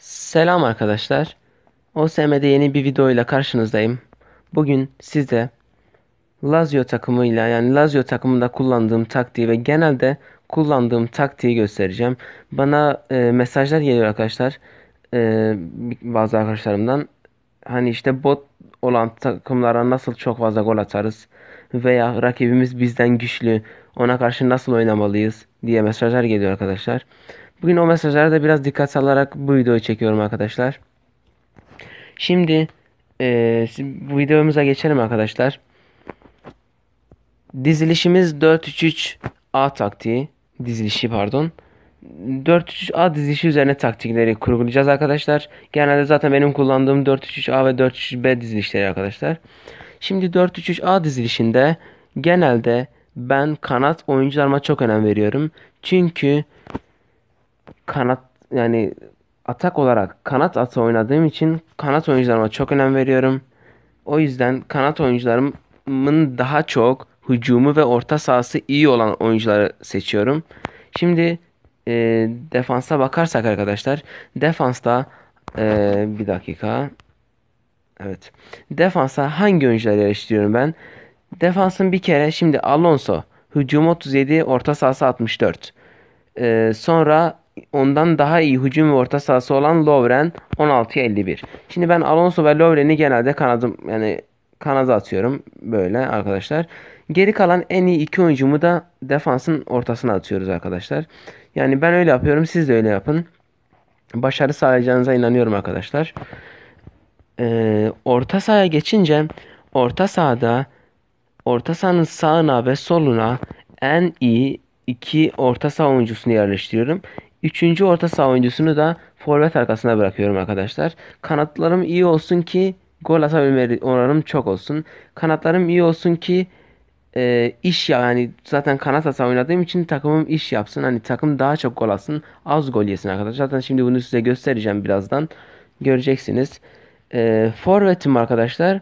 Selam arkadaşlar. OSM'de yeni bir video ile karşınızdayım. Bugün size Lazio takımıyla yani Lazio takımında kullandığım taktiği ve genelde kullandığım taktiği göstereceğim. Bana e, mesajlar geliyor arkadaşlar. E, bazı arkadaşlarımdan. Hani işte bot olan takımlara nasıl çok fazla gol atarız veya rakibimiz bizden güçlü ona karşı nasıl oynamalıyız diye mesajlar geliyor arkadaşlar. Bugün o mesajlara da biraz dikkat salarak bu videoyu çekiyorum arkadaşlar. Şimdi e, bu videomuza geçelim arkadaşlar. Dizilişimiz 4-3-3-A taktiği. Dizilişi pardon. 4-3-3-A dizilişi üzerine taktikleri kurgulayacağız arkadaşlar. Genelde zaten benim kullandığım 4-3-3-A ve 4-3-3-B dizilişleri arkadaşlar. Şimdi 4-3-3-A dizilişinde genelde ben kanat oyuncularıma çok önem veriyorum. Çünkü kanat yani atak olarak kanat atı oynadığım için kanat oyuncularıma çok önem veriyorum. O yüzden kanat oyuncularımın daha çok hücumu ve orta sahası iyi olan oyuncuları seçiyorum. Şimdi e, defansa bakarsak arkadaşlar defansta e, bir dakika evet defansa hangi oyuncuları eleştiriyorum ben? Defansın bir kere şimdi Alonso hücum 37 orta sahası 64. E, sonra ondan daha iyi hücum ve orta sahası olan Lovren 16.51. Şimdi ben Alonso ve Lovren'i genelde kanadım yani kanada atıyorum böyle arkadaşlar. Geri kalan en iyi iki oyuncumu da defansın ortasına atıyoruz arkadaşlar. Yani ben öyle yapıyorum siz de öyle yapın. Başarı sağlayacağınıza inanıyorum arkadaşlar. Ee, orta sahaya geçince orta sahada orta sahanın sağına ve soluna en iyi iki orta saha oyuncusunu yerleştiriyorum. Üçüncü orta saha oyuncusunu da forvet arkasına bırakıyorum arkadaşlar. Kanatlarım iyi olsun ki gol atabilme oranım çok olsun. Kanatlarım iyi olsun ki e, iş ya yani zaten kanat asa oynadığım için takımım iş yapsın. Hani takım daha çok gol atsın. Az gol yesin arkadaşlar. Zaten şimdi bunu size göstereceğim birazdan. Göreceksiniz. E, forvetim arkadaşlar.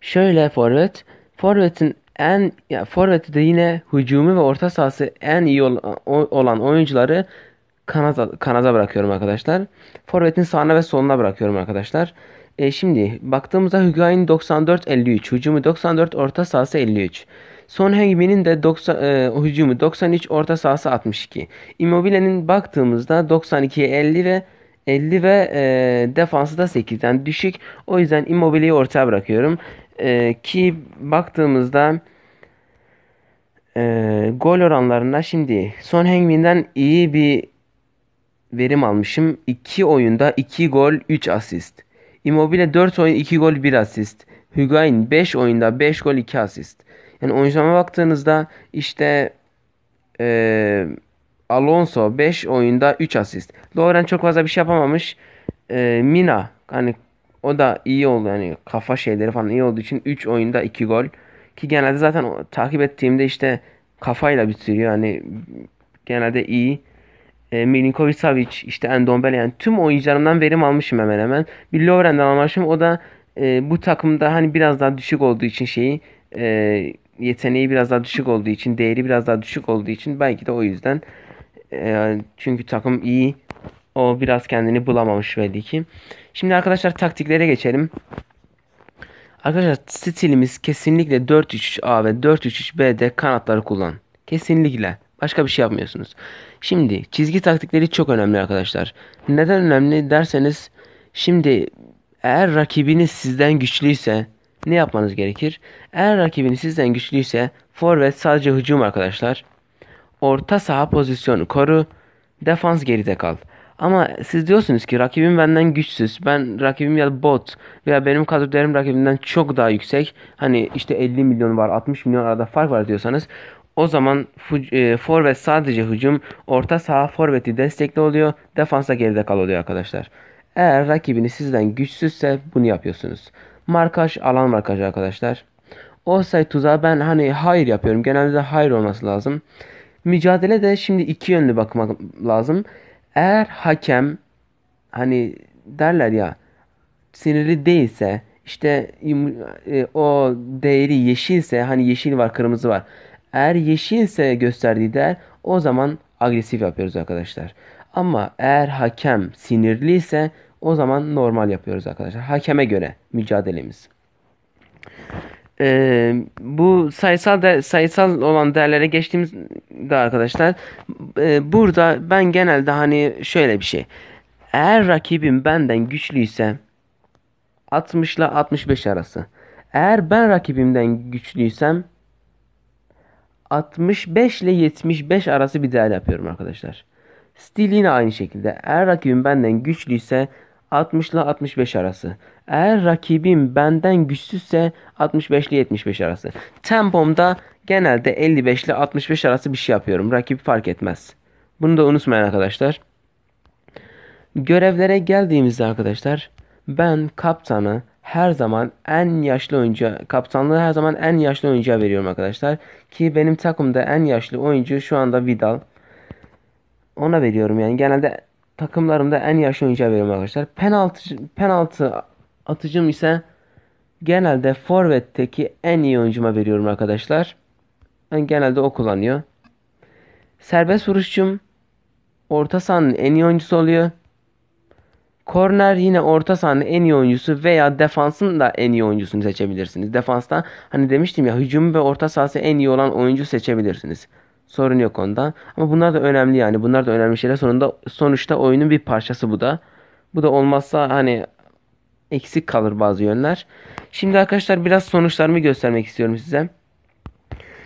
Şöyle forvet. Forvet'in en ya, forveti de yine hücumu ve orta sahası en iyi ol, o, olan oyuncuları kanada, kanada bırakıyorum arkadaşlar. Forvet'in sağına ve soluna bırakıyorum arkadaşlar. E, şimdi baktığımızda Higuain 94-53, hücumu 94, orta sahası 53. Son Hengmi'nin de 90, e, hücumu 93, orta sahası 62. Immobile'nin baktığımızda 92 50 ve 50 ve e, defansı da 8'den yani düşük. O yüzden Immobile'yi ortaya bırakıyorum. E, ki baktığımızda e, gol oranlarında şimdi Son Heung-min'den iyi bir verim almışım. 2 oyunda 2 gol 3 asist. Immobile 4 oyun 2 gol 1 asist. Higuain 5 oyunda 5 gol 2 asist. Yani oyuncularıma baktığınızda işte e, Alonso 5 oyunda 3 asist. Lauren çok fazla bir şey yapamamış. E, Mina hani o da iyi oldu yani kafa şeyleri falan iyi olduğu için 3 oyunda 2 gol. Ki genelde zaten o, takip ettiğimde işte kafayla bitiriyor. Yani genelde iyi. E, Milinkovic Savic, işte Endombele yani tüm oyuncularımdan verim almışım hemen hemen. Bir Lovren'den almışım. O da e, bu takımda hani biraz daha düşük olduğu için şeyi e, yeteneği biraz daha düşük olduğu için, değeri biraz daha düşük olduğu için belki de o yüzden e, çünkü takım iyi o biraz kendini bulamamış belli ki. Şimdi arkadaşlar taktiklere geçelim. Arkadaşlar stilimiz kesinlikle 4-3-3A ve 4-3-3B'de kanatları kullan. Kesinlikle. Başka bir şey yapmıyorsunuz. Şimdi çizgi taktikleri çok önemli arkadaşlar. Neden önemli derseniz şimdi eğer rakibiniz sizden güçlüyse ne yapmanız gerekir? Eğer rakibiniz sizden güçlüyse forvet sadece hücum arkadaşlar. Orta saha pozisyonu koru. Defans geride kal. Ama siz diyorsunuz ki rakibim benden güçsüz. Ben rakibim ya bot veya benim kadro değerim rakibimden çok daha yüksek. Hani işte 50 milyon var 60 milyon arada fark var diyorsanız o zaman e, forvet sadece hücum, orta saha forveti destekli oluyor, defansa geride kalıyor arkadaşlar. Eğer rakibini sizden güçsüzse bunu yapıyorsunuz. Markaj, alan markaj arkadaşlar. Offside tuzağı ben hani hayır yapıyorum. Genelde hayır olması lazım. Mücadele de şimdi iki yönlü bakmak lazım eğer hakem hani derler ya sinirli değilse işte e, o değeri yeşilse hani yeşil var kırmızı var. Eğer yeşilse gösterdiği değer o zaman agresif yapıyoruz arkadaşlar. Ama eğer hakem sinirliyse o zaman normal yapıyoruz arkadaşlar. Hakeme göre mücadelemiz e, bu sayısal de, sayısal olan değerlere geçtiğimizde arkadaşlar e, burada ben genelde hani şöyle bir şey. Eğer rakibim benden güçlüyse 60 ile 65 arası. Eğer ben rakibimden güçlüysem 65 ile 75 arası bir değer yapıyorum arkadaşlar. Stil yine aynı şekilde. Eğer rakibim benden güçlüyse 60 ile 65 arası. Eğer rakibim benden güçsüzse 65 ile 75 arası. Tempomda genelde 55 ile 65 arası bir şey yapıyorum. Rakip fark etmez. Bunu da unutmayın arkadaşlar. Görevlere geldiğimizde arkadaşlar ben kaptanı her zaman en yaşlı oyuncu kaptanlığı her zaman en yaşlı oyuncuya veriyorum arkadaşlar. Ki benim takımda en yaşlı oyuncu şu anda Vidal. Ona veriyorum yani genelde takımlarımda en yaşlı oyuncuya veriyorum arkadaşlar. Penaltı penaltı Atıcım ise genelde forvetteki en iyi oyuncuma veriyorum arkadaşlar. Yani genelde o kullanıyor. Serbest vuruşçum orta sahanın en iyi oyuncusu oluyor. Korner yine orta sahanın en iyi oyuncusu veya defansın da en iyi oyuncusunu seçebilirsiniz. Defansta hani demiştim ya hücum ve orta sahası en iyi olan oyuncu seçebilirsiniz. Sorun yok onda. Ama bunlar da önemli yani. Bunlar da önemli şeyler. Sonunda sonuçta oyunun bir parçası bu da. Bu da olmazsa hani eksik kalır bazı yönler. Şimdi arkadaşlar biraz sonuçlarımı göstermek istiyorum size.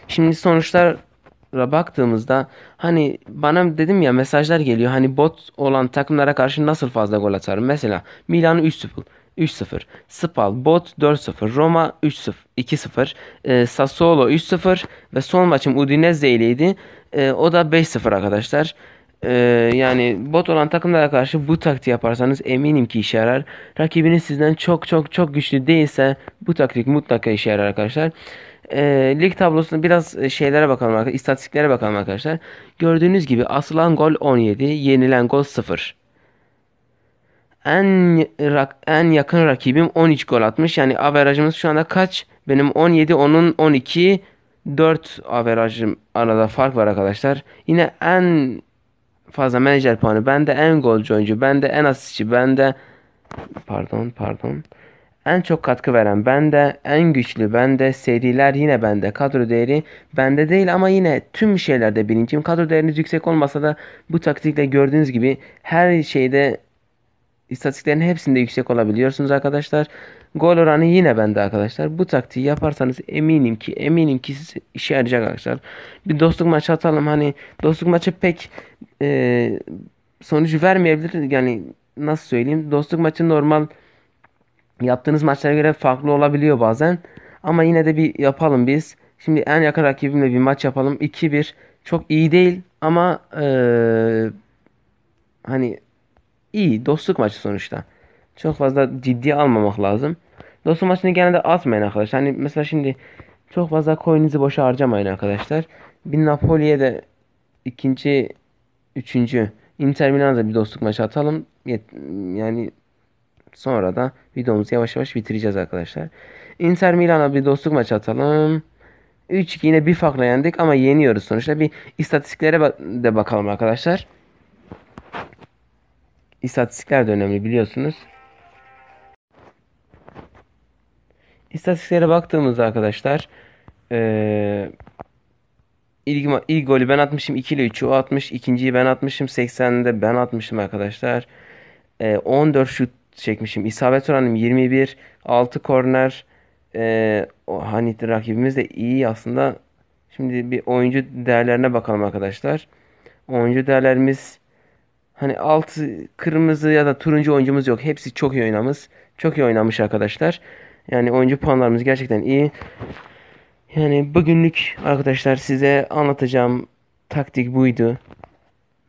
Şimdi sonuçlara baktığımızda hani bana dedim ya mesajlar geliyor. Hani bot olan takımlara karşı nasıl fazla gol atarım? Mesela Milan 3-0. 3-0. Spal, Bot 4-0. Roma 3-0, 2-0. E, Sassuolo 3-0 ve son maçım Udinese ileydi. E, ee, o da 5-0 arkadaşlar e, yani bot olan takımlara karşı bu taktiği yaparsanız eminim ki işe yarar. Rakibiniz sizden çok çok çok güçlü değilse bu taktik mutlaka işe yarar arkadaşlar. E, lig tablosunda biraz şeylere bakalım arkadaşlar. istatistiklere bakalım arkadaşlar. Gördüğünüz gibi asılan gol 17, yenilen gol 0 en rak, en yakın rakibim 13 gol atmış. Yani averajımız şu anda kaç? Benim 17, onun 12, 4 averajım arada fark var arkadaşlar. Yine en fazla menajer puanı. Bende en golcü oyuncu. Bende en asistçi. Bende pardon pardon. En çok katkı veren bende, en güçlü bende, seriler yine bende, kadro değeri bende değil ama yine tüm şeylerde birinciyim. Kadro değeriniz yüksek olmasa da bu taktikle gördüğünüz gibi her şeyde istatistiklerin hepsinde yüksek olabiliyorsunuz arkadaşlar. Gol oranı yine bende arkadaşlar. Bu taktiği yaparsanız eminim ki eminim ki size işe yarayacak arkadaşlar. Bir dostluk maçı atalım. Hani dostluk maçı pek e, sonucu vermeyebilir. Yani nasıl söyleyeyim? Dostluk maçı normal yaptığınız maçlara göre farklı olabiliyor bazen. Ama yine de bir yapalım biz. Şimdi en yakın rakibimle bir maç yapalım. 2-1. Çok iyi değil ama e, hani iyi. Dostluk maçı sonuçta. Çok fazla ciddiye almamak lazım. Dostluk maçını de atmayın arkadaşlar. Hani mesela şimdi çok fazla coin'inizi boşa harcamayın arkadaşlar. Bir Napoli'ye de ikinci Üçüncü. Inter Milan'da bir dostluk maçı atalım. Yani sonra da videomuzu yavaş yavaş bitireceğiz arkadaşlar. Inter Milan'a bir dostluk maçı atalım. 3-2 yine bir farkla yendik ama yeniyoruz sonuçta. Bir istatistiklere de bakalım arkadaşlar. İstatistikler de önemli biliyorsunuz. İstatistiklere baktığımızda arkadaşlar ee, İlk, ilk golü ben atmışım. 2 ile 3'ü o atmış. ikinciyi ben atmışım. 80'de ben atmışım arkadaşlar. E, ee, 14 şut çekmişim. İsabet oranım 21. 6 korner. E, o, hani rakibimiz de iyi aslında. Şimdi bir oyuncu değerlerine bakalım arkadaşlar. Oyuncu değerlerimiz hani alt kırmızı ya da turuncu oyuncumuz yok. Hepsi çok iyi oynamış. Çok iyi oynamış arkadaşlar. Yani oyuncu puanlarımız gerçekten iyi. Yani bugünlük arkadaşlar size anlatacağım taktik buydu.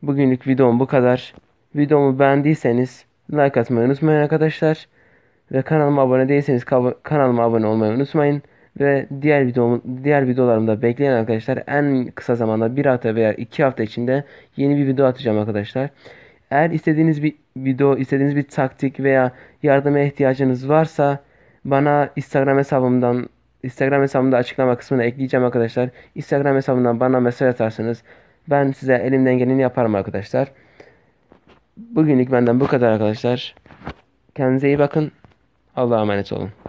Bugünlük videom bu kadar. Videomu beğendiyseniz like atmayı unutmayın arkadaşlar. Ve kanalıma abone değilseniz kanalıma abone olmayı unutmayın. Ve diğer videomu, diğer videolarımda bekleyen arkadaşlar en kısa zamanda bir hafta veya iki hafta içinde yeni bir video atacağım arkadaşlar. Eğer istediğiniz bir video, istediğiniz bir taktik veya yardıma ihtiyacınız varsa bana Instagram hesabımdan Instagram hesabımda açıklama kısmına ekleyeceğim arkadaşlar. Instagram hesabından bana mesaj atarsanız ben size elimden geleni yaparım arkadaşlar. Bugünlük benden bu kadar arkadaşlar. Kendinize iyi bakın. Allah'a emanet olun.